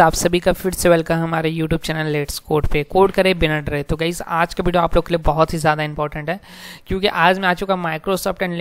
तो आप सभी का फिर से वेलकम हमारे यूट्यूब चैनल लेट्स कोड पे कोड करें बिना डरे तो गाइज आज का वीडियो आप लोग के लिए बहुत ही ज़्यादा इंपॉर्टेंट है क्योंकि आज मैं आ चुका माइक्रोसॉफ्ट एंड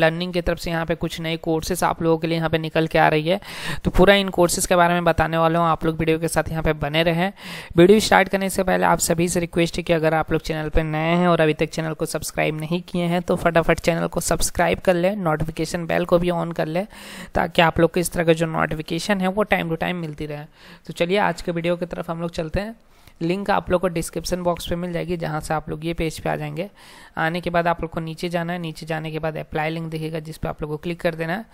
लर्निंग की तरफ से यहाँ पे कुछ नए कोर्सेस आप लोगों के लिए यहाँ पे निकल के आ रही है तो पूरा इन कोर्सेज के बारे में बताने वाला हूँ आप लोग वीडियो के साथ यहाँ पर बने रहें वीडियो स्टार्ट करने से पहले आप सभी से रिक्वेस्ट है कि अगर आप लोग चैनल पर नए हैं और अभी तक चैनल को सब्सक्राइब नहीं किए हैं तो फटाफट चैनल को सब्सक्राइब कर लें नोटिफिकेशन बेल को भी ऑन कर लें ताकि आप लोग को इस तरह का जो नोटिफिकेशन है वो टाइम टू टाइम मिलती रहे तो चलिए आज के वीडियो की तरफ हम लोग चलते हैं लिंक आप लोग को डिस्क्रिप्शन बॉक्स पे मिल जाएगी जहाँ से आप लोग ये पेज पे आ जाएंगे आने के बाद आप लोग को नीचे जाना है नीचे जाने के बाद अप्लाई लिंक दिखेगा जिस पे आप लोग को क्लिक कर देना है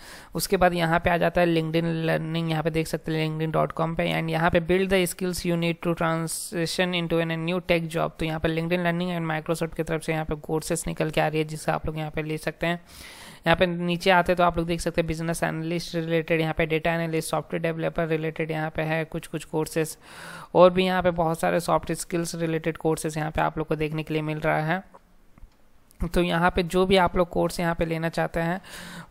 उसके बाद यहाँ पे आ जाता है लिंकड लर्निंग यहाँ पे देख सकते हैं लिंकड इन डॉट कॉम पर एंड यहाँ पे build the skills you need to translation into an new tech job तो यहाँ पर लिंकड लर्निंग एंड माइक्रोसॉफ्ट की तरफ से यहाँ पर कोर्सेस निकल के आ रही है जिससे आप लोग यहाँ पर ले सकते हैं यहाँ पे नीचे आते तो आप लोग देख सकते हैं बिजनेस एनालिस्ट रिलेटेड यहाँ पे data analyst software developer related यहाँ पे है कुछ कुछ कोर्सेस और भी यहाँ पे बहुत सारे सॉफ्ट स्किल्स रिलेटेड कोर्सेस यहाँ पे आप लोग को देखने के लिए मिल रहा है तो यहाँ पे जो भी आप लोग कोर्स यहाँ पे लेना चाहते हैं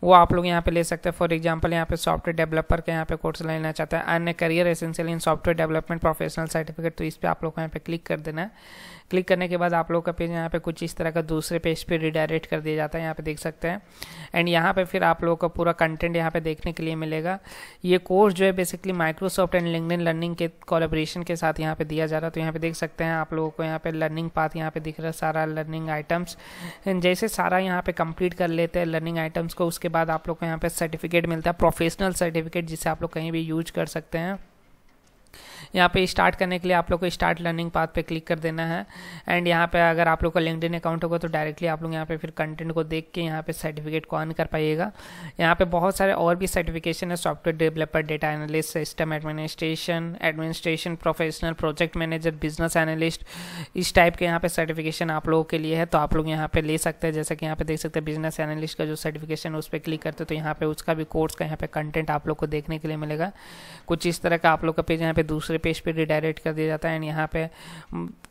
वो आप लोग यहाँ पे ले सकते हैं फॉर एग्जांपल यहाँ पे सॉफ्टवेयर डेवलपर का यहाँ पे कोर्स लेना चाहते हैं अन्य career essential in software development professional certificate तो इस पर आप लोग को यहाँ पे क्लिक कर देना है क्लिक करने के बाद आप लोग का पेज यहाँ पे कुछ इस तरह का दूसरे पेज पर रिडायरेक्ट कर दिया जाता है यहाँ पे देख सकते हैं एंड यहाँ पे फिर आप लोगों का पूरा कंटेंट यहाँ पे देखने के लिए मिलेगा ये कोर्स जो है basically Microsoft and LinkedIn learning के कोलेब्रेशन के साथ यहाँ पे दिया जा रहा है तो यहाँ पे देख सकते हैं आप लोगों को यहाँ पे लर्निंग पाथ यहाँ पे दिख रहा है सारा लर्निंग आइटम्स जैसे सारा यहाँ पे कंप्लीट कर लेते हैं लर्निंग आइटम्स को उसके बाद आप लोग को यहाँ पे सर्टिफिकेट मिलता है प्रोफेशनल सर्टिफिकेट जिसे आप लोग कहीं भी यूज कर सकते हैं यहाँ पे स्टार्ट करने के लिए आप लोग को स्टार्ट लर्निंग पाथ पे क्लिक कर देना है एंड यहाँ पे अगर आप लोग का लिंकड अकाउंट होगा तो डायरेक्टली आप लोग यहाँ पे फिर कंटेंट को देख के यहाँ पे सर्टिफिकेट को अर्न कर पाइएगा यहाँ पे बहुत सारे और भी सर्टिफिकेशन है software developer data analyst system administration administration professional project manager business analyst इस टाइप के यहाँ पे सर्टिफिकेशन आप लोगों के लिए है तो आप लोग यहाँ पे ले सकते हैं जैसे कि यहाँ पे देख सकते हैं बिजनेस एनालिस्ट का जो सर्टिफिकेशन उस पर क्लिक करते तो यहाँ पे उसका भी कोर्स का यहाँ पे कंटेंट आप लोग को देखने के लिए मिलेगा कुछ इस तरह का आप लोग का पेज यहाँ पे पे दूसरे पेज पे रिडायरेक्ट कर दिया जाता है एंड यहाँ पे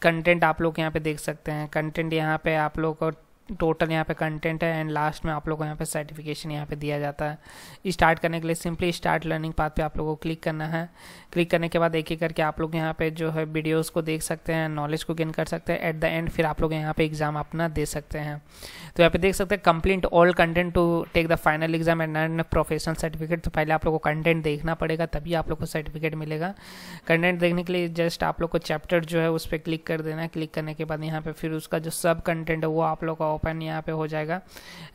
कंटेंट mm, आप लोग यहाँ पे देख सकते हैं कंटेंट यहाँ पे आप लोग को टोटल यहाँ पे कंटेंट है एंड लास्ट में आप लोगों को यहाँ पे सर्टिफिकेशन यहाँ पे दिया जाता है स्टार्ट करने के लिए सिंपली स्टार्ट लर्निंग पाथ पे आप लोगों को क्लिक करना है क्लिक करने के बाद एक एक करके आप लोग यहाँ पे जो है वीडियोस को देख सकते हैं नॉलेज को गेन कर सकते हैं एट द एंड फिर आप लोग यहाँ पे एग्जाम अपना दे सकते हैं तो यहाँ पे देख सकते हैं complete all content to take the final exam and and professional certificate तो पहले आप लोग को कंटेंट देखना पड़ेगा तभी आप लोग को सर्टिफिकेट मिलेगा कंटेंट देखने के लिए जस्ट आप लोग को चैप्टर जो है उस पर क्लिक कर देना है क्लिक करने के बाद यहाँ पे फिर उसका जो सब कंटेंट है वो आप लोग का ओपन यहाँ पे हो जाएगा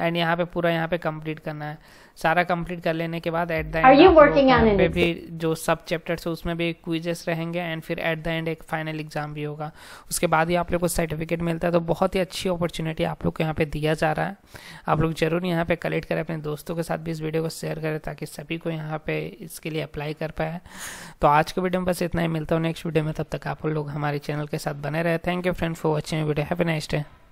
एंड यहाँ पे पूरा यहाँ पे कंप्लीट करना है सारा कंप्लीट कर लेने के बाद एट द एंड पे भी जो सब चैप्टर्स है उसमें भी क्विजेस रहेंगे एंड फिर एट द एंड एक फाइनल एग्जाम भी होगा उसके बाद ही आप लोग को सर्टिफिकेट मिलता है तो बहुत ही अच्छी अपॉर्चुनिटी आप लोग को यहाँ पे दिया जा रहा है आप लोग जरूर यहाँ पे कलेक्ट करें अपने दोस्तों के साथ भी इस वीडियो को शेयर करें ताकि सभी को यहाँ पे इसके लिए अप्लाई कर पाए तो आज के वीडियो में बस इतना ही मिलता हूँ नेक्स्ट वीडियो में तब तक आप लोग हमारे चैनल के साथ बने रहे thank you friend for watching video happy nice day